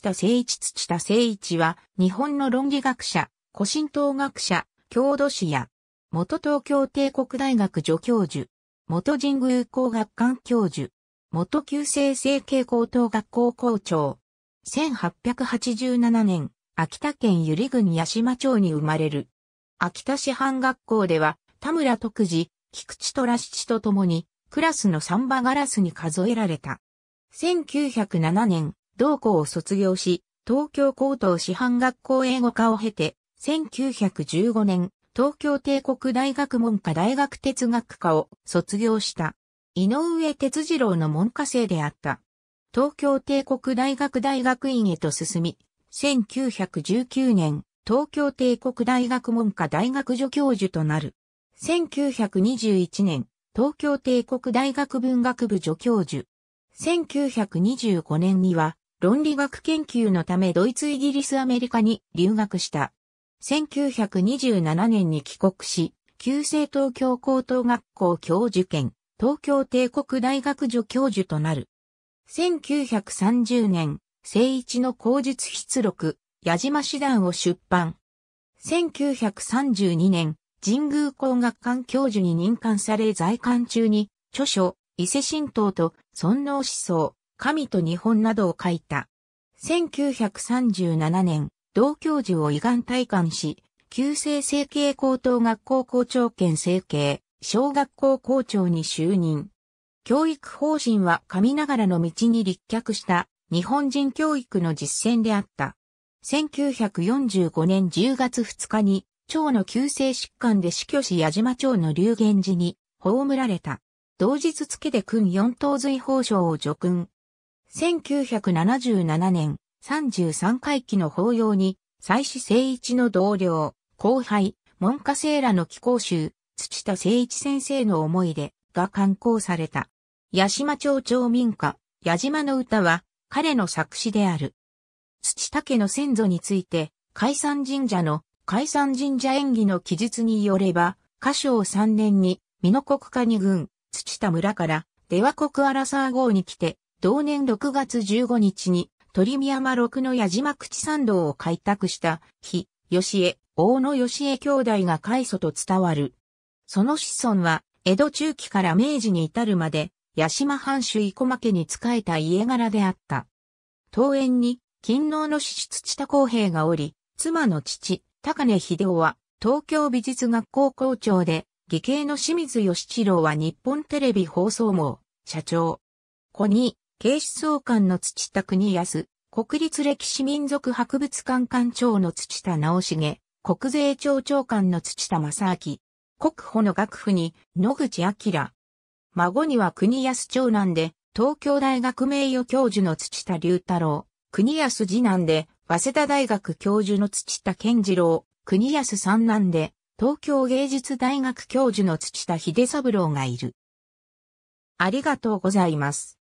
土田誠一土田誠一は、日本の論理学者、古神道学者、郷土史や、元東京帝国大学助教授、元神宮工学館教授、元旧制成形高等学校校長。1887年、秋田県百合郡八島町に生まれる。秋田市藩学校では、田村徳次、菊池虎七と共に、クラスの三馬ガラスに数えられた。1907年、同校を卒業し、東京高等師範学校英語科を経て、1915年、東京帝国大学文科大学哲学科を卒業した。井上哲次郎の門下生であった。東京帝国大学大学院へと進み、1919年、東京帝国大学文科大学助教授となる。1921年、東京帝国大学文学部助教授。1925年には、論理学研究のためドイツイギリスアメリカに留学した。1927年に帰国し、旧制東京高等学校教授兼、東京帝国大学助教授となる。1930年、聖一の口述筆録、矢島師団を出版。1932年、神宮工学館教授に任官され在官中に、著書、伊勢神道と、尊王思想、神と日本などを書いた。1937年、同教授を胃がん官し、旧制成形高等学校校長兼成形、小学校校長に就任。教育方針は神ながらの道に立脚した日本人教育の実践であった。1945年10月2日に、町の旧性疾患で死去し矢島町の流言寺に葬られた。同日付で君四等随法賞を除君、1977年、33回期の法要に、妻子聖一の同僚、後輩、文科生らの寄稿集、土田聖一先生の思い出が刊行された。八島町町民歌、矢島の歌は、彼の作詞である。土田家の先祖について、海山神社の海山神社演技の記述によれば、歌唱3年に、美濃国家二軍、土田村から、出羽国荒沢号に来て、同年6月15日に鳥見山六の矢島口参道を開拓した日、吉江、大野吉江兄弟が開祖と伝わる。その子孫は、江戸中期から明治に至るまで、八島藩主生駒家に仕えた家柄であった。桃園に、勤王の志土田公平がおり、妻の父、高根秀夫は、東京美術学校校長で、義兄の清水義一郎は日本テレビ放送網、社長。子に、警視総監の土田国康、国立歴史民族博物館館長の土田直重、国税庁長官の土田正明、国保の学府に野口明。孫には国康長男で、東京大学名誉教授の土田隆太郎、国康次男で、早稲田大学教授の土田健次郎、国康三男で、東京芸術大学教授の土田秀三郎がいる。ありがとうございます。